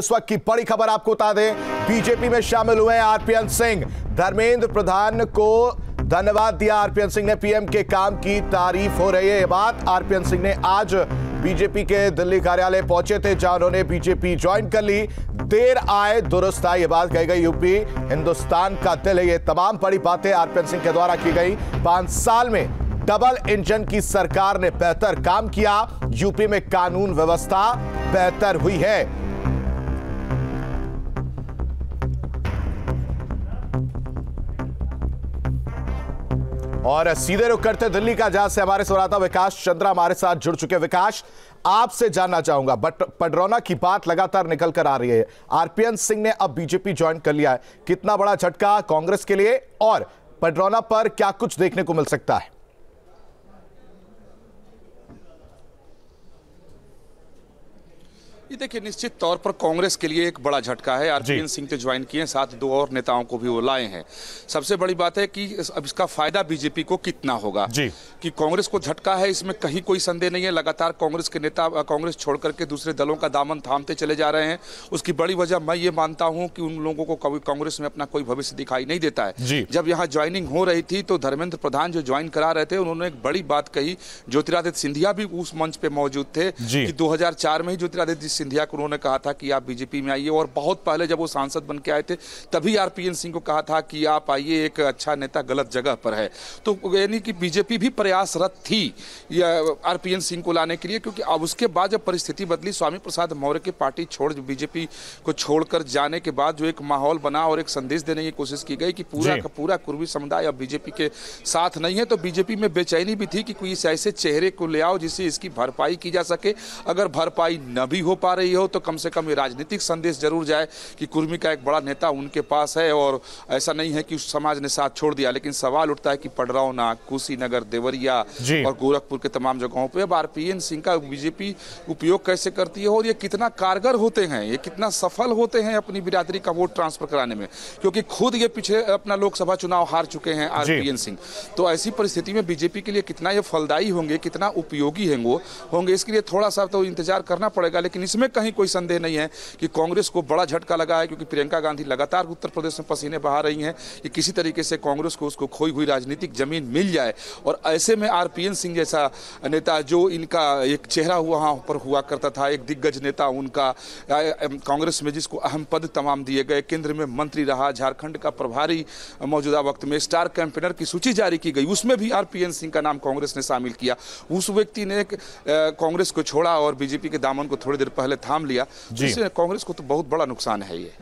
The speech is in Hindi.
इस वक्त की बड़ी खबर आपको बता दें बीजेपी में शामिल हुए आरपीएन सिंह धर्मेंद्र प्रधान को धन्यवाद दिया आरपीएन सिंह ने पीएम के काम की तारीफ हो रही है बात आरपीएन सिंह ने आज बीजेपी के दिल्ली कार्यालय पहुंचे थे जहां उन्होंने बीजेपी ज्वाइन कर ली देर आए दुरुस्त आए ये बात कही गई यूपी हिंदुस्तान का दिल है ये तमाम बड़ी बातें आरपीएन सिंह के द्वारा की गई पांच साल में डबल इंजन की सरकार ने बेहतर काम किया यूपी में कानून व्यवस्था बेहतर हुई है और सीधे रुख करते दिल्ली का जहां से हमारे संवाददाता विकास चंद्रा हमारे साथ जुड़ चुके विकास आपसे जानना चाहूंगा बट पडरौना की बात लगातार निकल कर आ रही है आरपीएन सिंह ने अब बीजेपी ज्वाइन कर लिया है कितना बड़ा झटका कांग्रेस के लिए और पडरौना पर क्या कुछ देखने को मिल सकता है ये देखिए निश्चित तौर पर कांग्रेस के लिए एक बड़ा झटका है आरपीएन सिंह तो ज्वाइन किए हैं साथ दो और नेताओं को भी वो लाए हैं सबसे बड़ी बात है कि अब इसका फायदा बीजेपी को कितना होगा जी। कि कांग्रेस को झटका है इसमें कहीं कोई संदेह नहीं है लगातार कांग्रेस के नेता कांग्रेस छोड़ करके दूसरे दलों का दामन थामते चले जा रहे हैं उसकी बड़ी वजह मैं ये मानता हूँ कि उन लोगों को कभी कांग्रेस में अपना कोई भविष्य दिखाई नहीं देता है जब यहाँ ज्वाइनिंग हो रही थी तो धर्मेंद्र प्रधान जो ज्वाइन करा रहे थे उन्होंने एक बड़ी बात कही ज्योतिरादित्य सिंधिया भी उस मंच पे मौजूद थे कि दो में ही ज्योतिरादित्य सिंधिया को उन्होंने कहा था कि आप बीजेपी में आइए और बहुत पहले जब वो सांसद बन के आए थे तभी आरपीएन सिंह को कहा था कि आप आइए एक अच्छा नेता गलत जगह पर है तो यानी कि बीजेपी भी प्रयासरत थी आर आरपीएन सिंह को लाने के लिए क्योंकि अब उसके बाद जब परिस्थिति बदली स्वामी प्रसाद मौर्य की पार्टी छोड़ बीजेपी को छोड़कर जाने के बाद जो एक माहौल बना और एक संदेश देने की कोशिश की गई कि पूरा का पूरा कुर्बी समुदाय अब बीजेपी के साथ नहीं है तो बीजेपी में बेचैनी भी थी कि कोई ऐसे चेहरे को ले आओ जिससे इसकी भरपाई की जा सके अगर भरपाई न भी हो पा पा रही हो तो कम से कम ये राजनीतिक संदेश जरूर जाए कि कुर्मी का एक बड़ा नेता उनके पास है और ऐसा नहीं है कि उस समाज ने साथ छोड़ दिया लेकिन सवाल उठता है कि पडरौना कुशीनगर देवरिया और गोरखपुर के तमाम जगहों पर अब आरपीएन सिंह का बीजेपी उपयोग कैसे करती है और ये कितना कारगर होते हैं ये कितना सफल होते हैं अपनी बिरादरी का वोट ट्रांसफर कराने में क्योंकि खुद ये पीछे अपना लोकसभा चुनाव हार चुके हैं आरपीएन सिंह तो ऐसी परिस्थिति में बीजेपी के लिए कितना ये फलदायी होंगे कितना उपयोगी होंगे इसके लिए थोड़ा सा तो इंतजार करना पड़ेगा लेकिन इसमें इसमें कहीं कोई संदेह नहीं है कि कांग्रेस को बड़ा झटका लगा है क्योंकि प्रियंका गांधी लगातार उत्तर प्रदेश में पसीने बहा रही हैं कि किसी तरीके से कांग्रेस को उसको खोई हुई राजनीतिक जमीन मिल जाए और ऐसे में आर सिंह जैसा नेता जो इनका एक चेहरा वहाँ पर हुआ करता था एक दिग्गज नेता उनका कांग्रेस में जिसको अहम पद तमाम दिए गए केंद्र में मंत्री रहा झारखंड का प्रभारी मौजूदा वक्त में स्टार कैंपेनर की सूची जारी की गई उसमें भी आरपीएन सिंह का नाम कांग्रेस ने शामिल किया उस व्यक्ति ने कांग्रेस को छोड़ा और बीजेपी के दामन को थोड़ी देर पहले पहले थाम लिया जिससे तो कांग्रेस को तो बहुत बड़ा नुकसान है ये